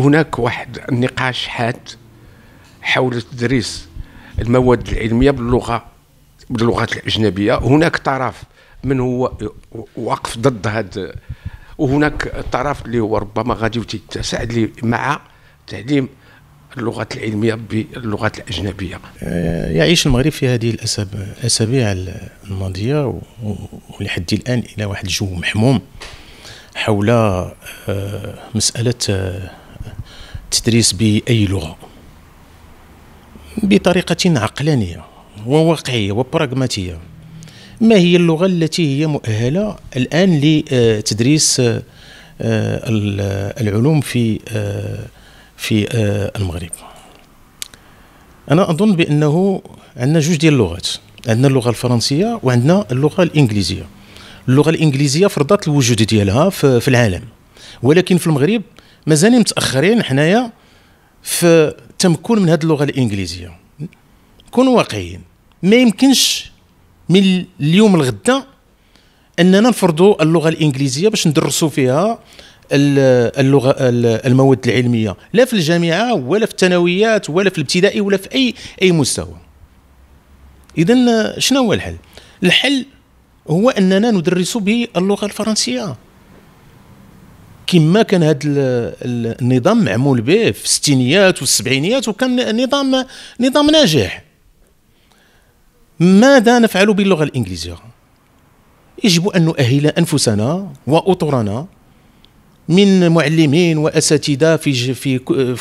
هناك واحد النقاش حاد حول تدريس المواد العلميه باللغه باللغات الاجنبيه هناك طرف من هو واقف ضد هذا وهناك طرف اللي هو ربما غادي يتسع مع تعليم اللغات العلميه باللغات الاجنبيه آه، يعيش المغرب في هذه الاسابيع الماضيه ولحد الان الى واحد الجو محموم حول آه، مساله آه، التدريس باي لغه بطريقه عقلانيه وواقعيه وبراغماتيه ما هي اللغه التي هي مؤهله الان لتدريس آه، العلوم في آه، في آه، المغرب انا اظن بانه عندنا جوج ديال اللغات عندنا اللغه الفرنسيه وعندنا اللغه الانجليزيه اللغه الانجليزيه فرضت الوجود ديالها في العالم ولكن في المغرب مازالين متاخرين حنايا في التمكن من هذه اللغه الانجليزيه نكونوا واقعيين ما يمكنش من اليوم لغدا اننا نفرضوا اللغه الانجليزيه باش ندرسوا فيها اللغه المواد العلميه لا في الجامعه ولا في الثانويات ولا في الابتدائي ولا في اي اي مستوى اذا شنو هو الحل الحل هو اننا ندرس باللغه الفرنسيه كما كان هذا النظام معمول به في الستينيات والسبعينيات وكان نظام نظام ناجح ماذا نفعل باللغه الانجليزيه يجب ان نؤهل انفسنا واطرنا من معلمين واساتذه في في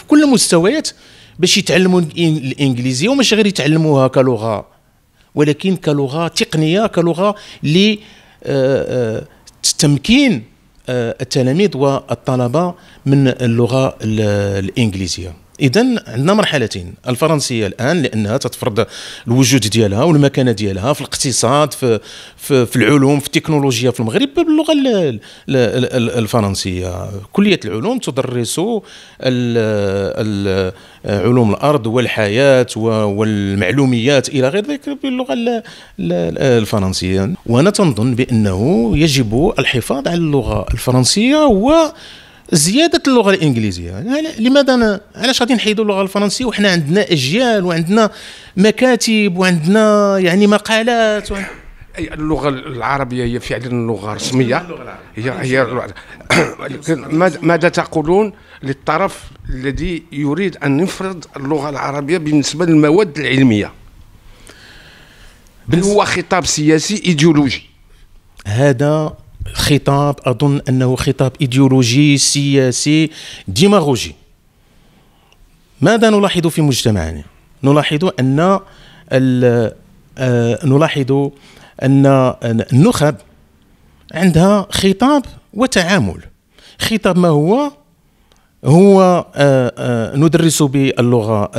كل المستويات باش يتعلموا الانجليزيه وماش غير يتعلموها كلغه ولكن كلغه تقنيه كلغه ل آه، آه، تمكين التلاميذ والطلبه من اللغه الانجليزيه اذا عندنا مرحلتين الفرنسيه الان لانها تتفرض الوجود ديالها والمكانه ديالها في الاقتصاد في في, في العلوم في التكنولوجيا في المغرب باللغه الفرنسيه كليه العلوم تدرس علوم الارض والحياه والمعلوميات الى غير ذلك باللغه الفرنسيه وانا تنظن بانه يجب الحفاظ على اللغه الفرنسيه و زياده اللغه الانجليزيه يعني لماذا أنا علاش غادي نحيدوا اللغه الفرنسيه وحنا عندنا اجيال وعندنا مكاتب وعندنا يعني مقالات وعند... اي اللغه العربيه هي فعلا لغه رسميه هي هي ماذا تقولون للطرف الذي يريد ان يفرض اللغه العربيه بالنسبه للمواد العلميه بل هو خطاب سياسي ايديولوجي هذا خطاب اظن انه خطاب ايديولوجي سياسي ديماغوجي ماذا نلاحظ في مجتمعنا نلاحظ ان آه، نلاحظ ان النخب عندها خطاب وتعامل خطاب ما هو هو آه، آه، ندرس باللغه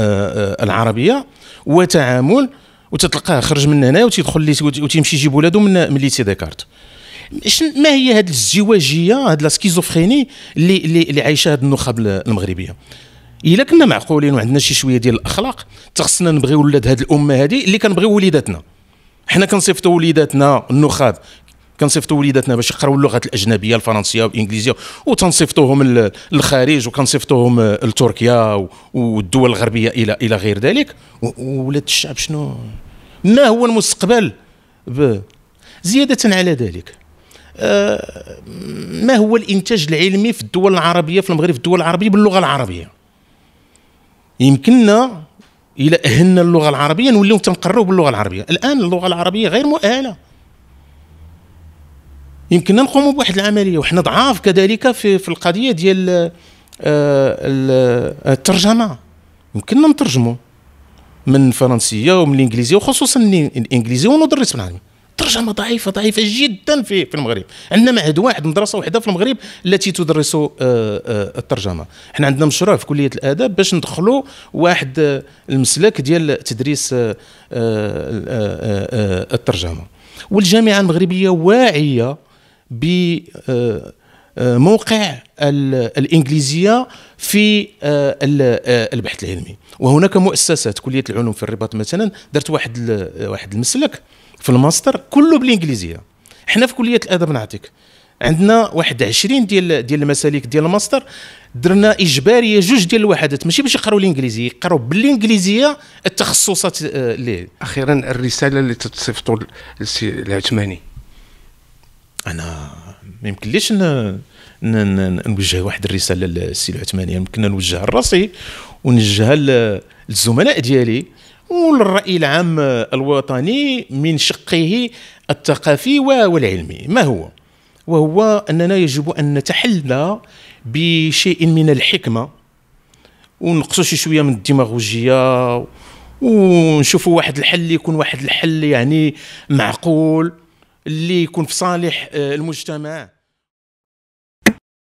العربيه وتعامل وتتلقاه خرج من هنا وتيدخل وتيمشي يجيب ولادو من من ليسي ديكارت ما هي هذه الازدواجيه هذه السكيزوفريني اللي اللي عايشه هذه النخب المغربيه الا كنا معقولين وعندنا شي شويه ديال الاخلاق تخصنا نبغيو ولاد هذه الامه هذه اللي كنبغيو وليداتنا حنا كنصيفطوا وليداتنا النخب كنصيفطوا وليداتنا باش يقراو اللغات الاجنبيه الفرنسيه والانجليزيه وتنصيفطوهم للخارج وكنصيفطوهم لتركيا والدول الغربيه الى الى غير ذلك وولاد الشعب شنو ما هو المستقبل ب... زياده على ذلك آه، ما هو الانتاج العلمي في الدول العربيه في المغرب في الدول العربيه باللغه العربيه يمكننا الى اهلنا اللغه العربيه نوليو تنقروا باللغه العربيه الان اللغه العربيه غير مؤهله يمكننا نقوموا بواحد العمليه وحنا ضعاف كذلك في في القضيه ديال آه، الترجمه يمكننا نترجموا من الفرنسيه ومن الانجليزيه وخصوصا الانجليزيه وندرس بالعربي ترجمه ضعيفه ضعيفه جدا في في المغرب عندنا معهد واحد مدرسه واحده في المغرب التي تدرس آه، آه، الترجمه حنا عندنا مشروع في كليه الاداب باش ندخلوا واحد آه، المسلك ديال تدريس الترجمه والجامعه المغربيه واعيه ب آه، موقع الإنجليزية في آه، آه، البحث العلمي وهناك مؤسسات كلية العلوم في الرباط مثلا درت واحد واحد المسلك في الماستر كله بالإنجليزية حنا في كلية الأدب نعطيك عندنا واحد 20 ديال ديال المسالك ديال الماستر درنا اجباريه جوج ديال الوحدات ماشي باش يقراو الانجليزيه يقراو بالانجليزيه التخصصات اللي اخيرا الرساله اللي تصيفطوا للسي العثماني انا ما يمكنليش نوجه واحد الرساله للسي العثمانيه يمكن نوجهها لراسي ونوجهها للزملاء ديالي والراي العام الوطني من شقه الثقافي والعلمي ما هو وهو اننا يجب ان نتحلى بشيء من الحكمه ونقصوا شي شويه من الديماغوجيه ونشوفوا واحد الحل يكون واحد الحل يعني معقول اللي يكون في صالح آه، المجتمع